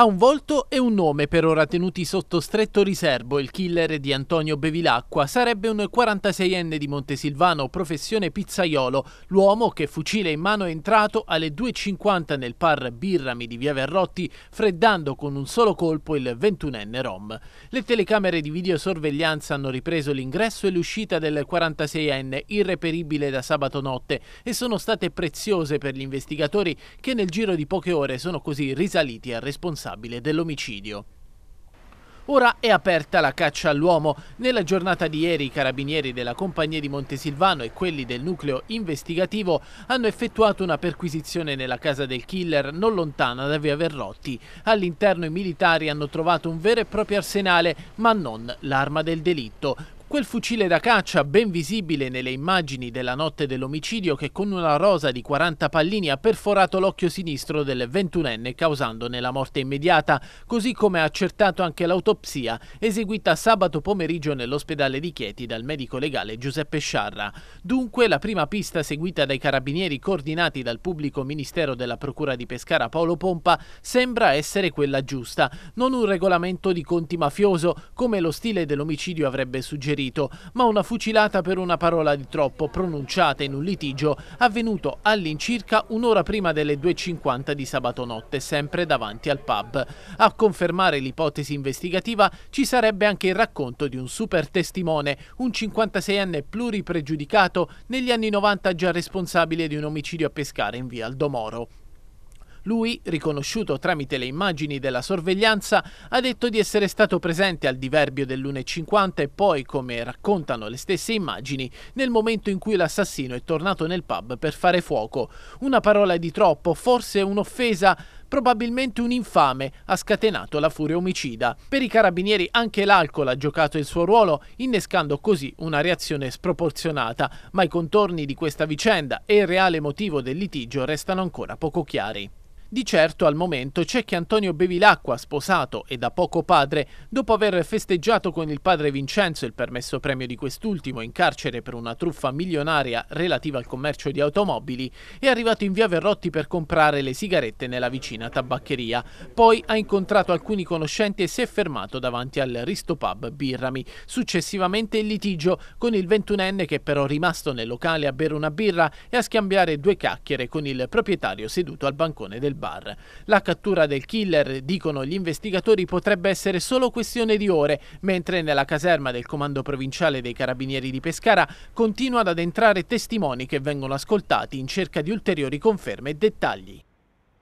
Ha un volto e un nome per ora tenuti sotto stretto riservo. Il killer di Antonio Bevilacqua sarebbe un 46enne di Montesilvano, professione pizzaiolo. L'uomo che fucile in mano è entrato alle 2.50 nel par Birrami di Via Verrotti, freddando con un solo colpo il 21enne Rom. Le telecamere di videosorveglianza hanno ripreso l'ingresso e l'uscita del 46enne, irreperibile da sabato notte, e sono state preziose per gli investigatori che nel giro di poche ore sono così risaliti al responsabile responsabile dell'omicidio. Ora è aperta la caccia all'uomo. Nella giornata di ieri i carabinieri della compagnia di Montesilvano e quelli del nucleo investigativo hanno effettuato una perquisizione nella casa del killer non lontana da via Verrotti. All'interno i militari hanno trovato un vero e proprio arsenale, ma non l'arma del delitto. Quel fucile da caccia ben visibile nelle immagini della notte dell'omicidio che con una rosa di 40 pallini ha perforato l'occhio sinistro del 21enne causandone la morte immediata, così come ha accertato anche l'autopsia eseguita sabato pomeriggio nell'ospedale di Chieti dal medico legale Giuseppe Sciarra. Dunque la prima pista seguita dai carabinieri coordinati dal pubblico ministero della procura di Pescara Paolo Pompa sembra essere quella giusta, non un regolamento di conti mafioso come lo stile dell'omicidio avrebbe suggerito ferito, ma una fucilata per una parola di troppo pronunciata in un litigio avvenuto all'incirca un'ora prima delle 2.50 di sabato notte, sempre davanti al pub. A confermare l'ipotesi investigativa ci sarebbe anche il racconto di un super testimone, un 56enne pluripregiudicato negli anni 90 già responsabile di un omicidio a Pescara in via Aldomoro. Lui, riconosciuto tramite le immagini della sorveglianza, ha detto di essere stato presente al diverbio dell'1.50 e poi, come raccontano le stesse immagini, nel momento in cui l'assassino è tornato nel pub per fare fuoco. Una parola di troppo, forse un'offesa, probabilmente un infame, ha scatenato la furia omicida. Per i carabinieri anche l'alcol ha giocato il suo ruolo, innescando così una reazione sproporzionata, ma i contorni di questa vicenda e il reale motivo del litigio restano ancora poco chiari. Di certo al momento c'è che Antonio Bevilacqua, sposato e da poco padre, dopo aver festeggiato con il padre Vincenzo il permesso premio di quest'ultimo in carcere per una truffa milionaria relativa al commercio di automobili, è arrivato in via Verrotti per comprare le sigarette nella vicina tabaccheria. Poi ha incontrato alcuni conoscenti e si è fermato davanti al Ristopub Birrami. Successivamente il litigio con il ventunenne che è però rimasto nel locale a bere una birra e a scambiare due chiacchiere con il proprietario seduto al bancone del bar. La cattura del killer, dicono gli investigatori, potrebbe essere solo questione di ore, mentre nella caserma del comando provinciale dei carabinieri di Pescara continua ad entrare testimoni che vengono ascoltati in cerca di ulteriori conferme e dettagli.